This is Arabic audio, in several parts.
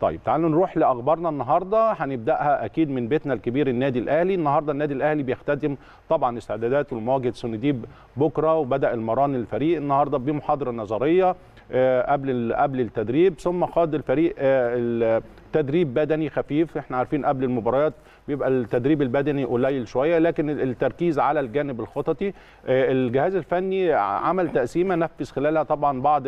طيب تعالوا نروح لاخبارنا النهارده هنبداها اكيد من بيتنا الكبير النادي الاهلي النهارده النادي الاهلي بيختتم طبعا استعداداته لمواجهه سونديب بكره وبدا المران الفريق النهارده بمحاضره نظريه آه، قبل قبل التدريب ثم خاض الفريق آه، تدريب بدني خفيف احنا عارفين قبل المباريات بيبقى التدريب البدني قليل شويه لكن التركيز على الجانب الخططي آه، الجهاز الفني عمل تقسيمه نفذ خلالها طبعا بعض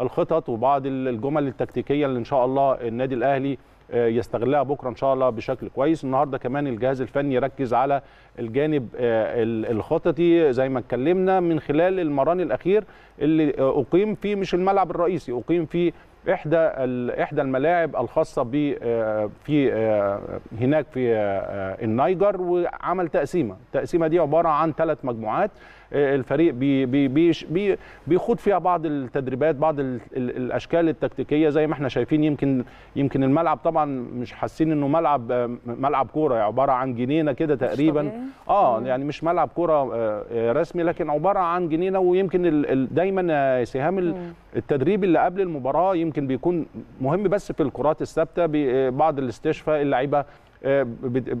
الخطط وبعض الجمل التكتيكيه اللي ان شاء الله النادي الاهلي آه، يستغلها بكره ان شاء الله بشكل كويس النهارده كمان الجهاز الفني ركز على الجانب آه، الخططي زي ما اتكلمنا من خلال المران الاخير اللي اقيم فيه مش الملعب الرئيسي اقيم فيه احدى احدى الملاعب الخاصه ب آه، في آه، هناك في آه، النيجر وعمل تقسيمه التقسيمه دي عباره عن ثلاث مجموعات الفريق بي بي بي بيخوض فيها بعض التدريبات بعض الاشكال التكتيكيه زي ما احنا شايفين يمكن يمكن الملعب طبعا مش حاسين انه ملعب ملعب كوره عباره عن جنينه كده تقريبا اه يعني مش ملعب كوره رسمي لكن عباره عن جنينه ويمكن دايما سهام التدريب اللي قبل المباراه يمكن لكن بيكون مهم بس في الكرات الثابته بعض الاستشفاء اللعيبه آه،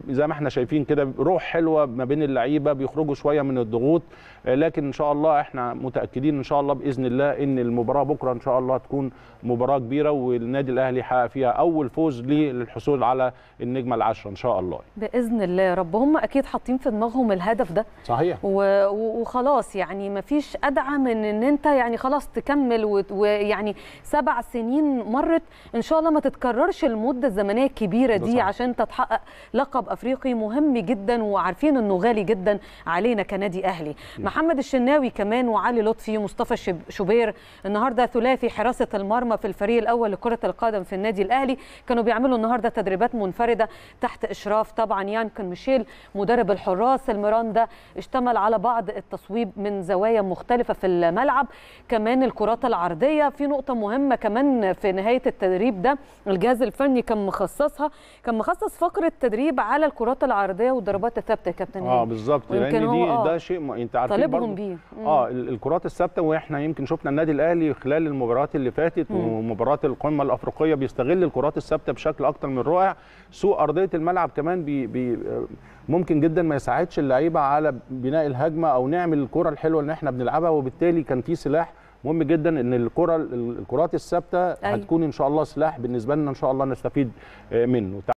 زي ما احنا شايفين كده روح حلوه ما بين اللعيبه بيخرجوا شويه من الضغوط آه، لكن ان شاء الله احنا متاكدين ان شاء الله باذن الله ان المباراه بكره ان شاء الله تكون مباراه كبيره والنادي الاهلي يحقق فيها اول فوز للحصول على النجمه العاشره ان شاء الله باذن الله يا رب هم اكيد حاطين في دماغهم الهدف ده صحيح وخلاص يعني ما فيش ادعى من ان انت يعني خلاص تكمل ويعني سبع سنين مرت ان شاء الله ما تتكررش المده الزمنيه الكبيره دي صحيح. عشان تتحقق حقق لقب افريقي مهم جدا وعارفين انه غالي جدا علينا كنادي اهلي محمد الشناوي كمان وعلي لطفي ومصطفى شوبير النهارده ثلاثي حراسه المرمى في الفريق الاول لكره القدم في النادي الاهلي كانوا بيعملوا النهارده تدريبات منفرده تحت اشراف طبعا يانكن ميشيل مدرب الحراس الميراندا اشتمل على بعض التصويب من زوايا مختلفه في الملعب كمان الكرات العرضيه في نقطه مهمه كمان في نهايه التدريب ده الجهاز الفني كان مخصصها كان مخصص فقط فقره التدريب على الكرات العرضيه والضربات الثابته يا كابتن اه بالظبط لان دي آه ده شيء ما انت عارفين طالبهم بيه اه الكرات الثابته واحنا يمكن شفنا النادي الاهلي خلال المباريات اللي فاتت ومباراه القمه الافريقيه بيستغل الكرات الثابته بشكل اكتر من رائع سوء ارضيه الملعب كمان بي بي آه، ممكن جدا ما يساعدش اللعيبه على بناء الهجمه او نعمل الكره الحلوه اللي احنا بنلعبها وبالتالي كان في سلاح مهم جدا ان الكره الكرات الثابته أيوه. هتكون ان شاء الله سلاح بالنسبه لنا ان شاء الله نستفيد آه، منه